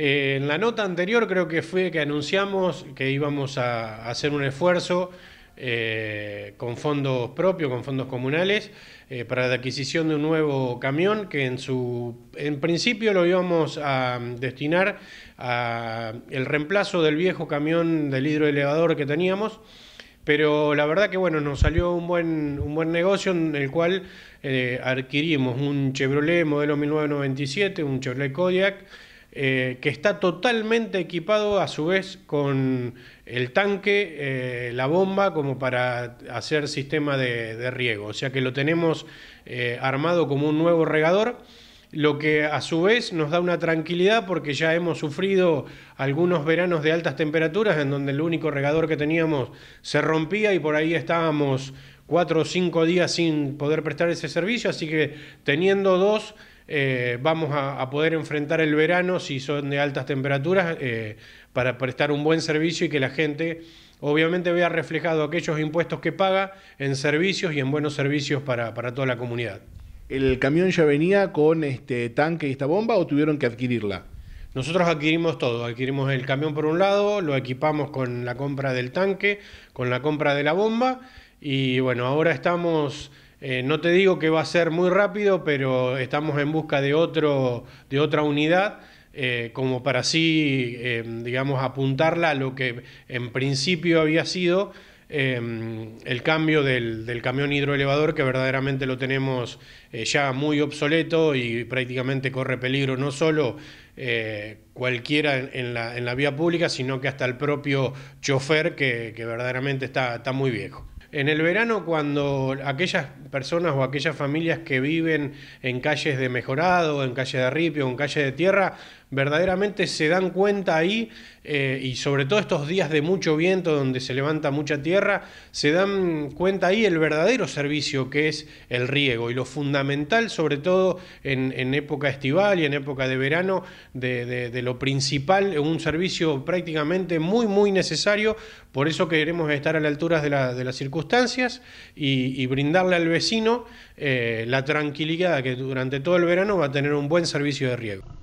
Eh, en la nota anterior creo que fue que anunciamos que íbamos a hacer un esfuerzo eh, con fondos propios, con fondos comunales, eh, para la adquisición de un nuevo camión que en su en principio lo íbamos a destinar al reemplazo del viejo camión del hidroelevador que teníamos. Pero la verdad que bueno, nos salió un buen, un buen negocio en el cual adquirimos un Chevrolet modelo 1997, un Chevrolet Kodiak, eh, que está totalmente equipado a su vez con el tanque, eh, la bomba, como para hacer sistema de, riego. O sea que lo tenemos eh, armado como un nuevo regador, lo que a su vez nos da una tranquilidad porque ya hemos sufrido algunos veranos de altas temperaturas en donde el único regador que teníamos se rompía y por ahí estábamos cuatro o cinco días sin poder prestar ese servicio, así que teniendo dos eh, vamos a, poder enfrentar el verano si son de altas temperaturas eh, para prestar un buen servicio y que la gente obviamente vea reflejado aquellos impuestos que paga en servicios y en buenos servicios para, para toda la comunidad. ¿El camión ya venía con este tanque y esta bomba o tuvieron que adquirirla? Nosotros adquirimos todo, adquirimos el camión por un lado, lo equipamos con la compra del tanque, con la compra de la bomba y bueno, ahora estamos eh, no te digo que va a ser muy rápido, pero estamos en busca de, otra unidad. Eh, como para así, em, digamos, apuntarla a lo que en principio había sido em, el cambio del, camión hidroelevador, que verdaderamente lo tenemos eh, ya muy obsoleto y prácticamente corre peligro no solo cualquiera en, la, vía pública, sino que hasta el propio chofer, que, verdaderamente está muy viejo. En el verano, cuando aquellas personas o aquellas familias que viven en calles de mejorado, en calle de ripio, en calle de tierra, verdaderamente se dan cuenta ahí, eh, y sobre todo estos días de mucho viento donde se levanta mucha tierra, se dan cuenta ahí el verdadero servicio que es el riego y lo fundamental, sobre todo en, época estival y en época de verano, de, lo principal, un servicio prácticamente muy, muy necesario. Por eso queremos estar a la altura de, las circunstancias y, brindarle al vecino eh, la tranquilidad que durante todo el verano va a tener un buen servicio de riego.